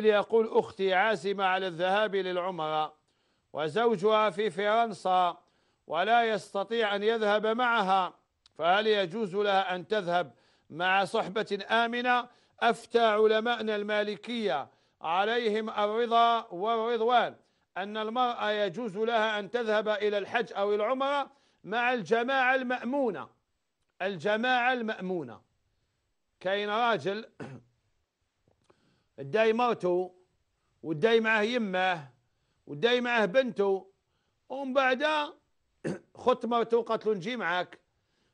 يقول أختي عازمة على الذهاب للعمرة وزوجها في فرنسا ولا يستطيع أن يذهب معها فهل يجوز لها أن تذهب مع صحبة آمنة أفتى علماءنا المالكية عليهم الرضا والرضوان أن المرأة يجوز لها أن تذهب إلى الحج أو العمرة مع الجماعة المأمونة الجماعة المأمونة كاين راجل الداي مرته والداي معه يمه والداي معه بنته ومن بعدها خت مرته قالت نجي معك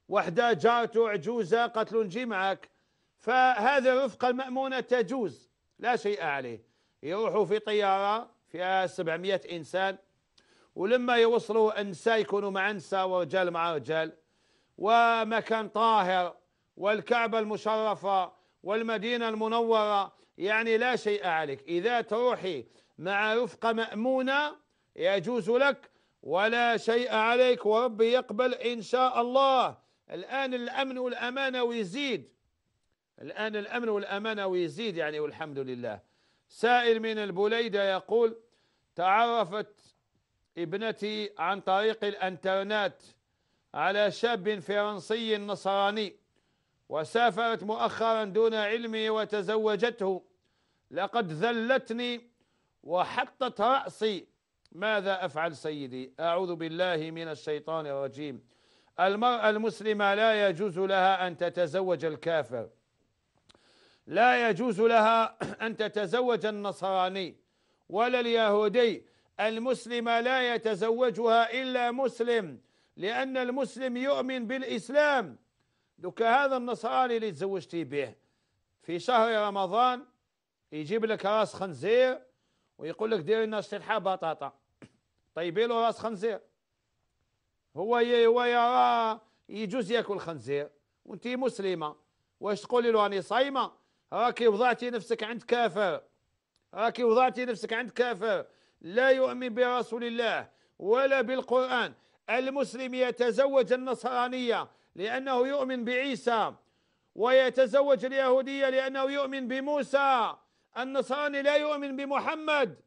وحده جارته عجوزه قالت نجي معك فهذه الرفقه المامونه تجوز لا شيء عليه يروحوا في طياره فيها 700 انسان ولما يوصلوا النساء يكونوا مع نساء ورجال مع رجال ومكان طاهر والكعبه المشرفه والمدينه المنوره يعني لا شيء عليك إذا تروحي مع رفقة مأمونة يجوز لك ولا شيء عليك وربي يقبل إن شاء الله الآن الأمن والأمانة ويزيد الآن الأمن والأمانة ويزيد يعني والحمد لله سائل من البليدة يقول تعرفت ابنتي عن طريق الانترنت على شاب فرنسي نصراني وسافرت مؤخرا دون علمي وتزوجته لقد ذلتني وحطت رأسي ماذا أفعل سيدي أعوذ بالله من الشيطان الرجيم المرأة المسلمة لا يجوز لها أن تتزوج الكافر لا يجوز لها أن تتزوج النصراني ولا اليهودي المسلمة لا يتزوجها إلا مسلم لأن المسلم يؤمن بالإسلام دوك هذا النصراني اللي تزوجتي به في شهر رمضان يجيب لك راس خنزير ويقول لك دير لنا استلحاء بطاطا طيبي له راس خنزير هو هو يرى يجوز ياكل خنزير وانت مسلمه واش تقولي له راني صايمه راكي وضعتي نفسك عند كافر راكي وضعتي نفسك عند كافر لا يؤمن برسول الله ولا بالقران المسلم يتزوج النصرانيه لانه يؤمن بعيسى ويتزوج اليهوديه لانه يؤمن بموسى النصراني لا يؤمن بمحمد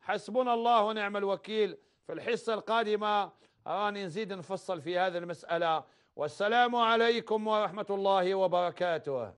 حسبنا الله ونعم الوكيل في الحصة القادمة أراني نزيد نفصل في هذه المسألة والسلام عليكم ورحمة الله وبركاته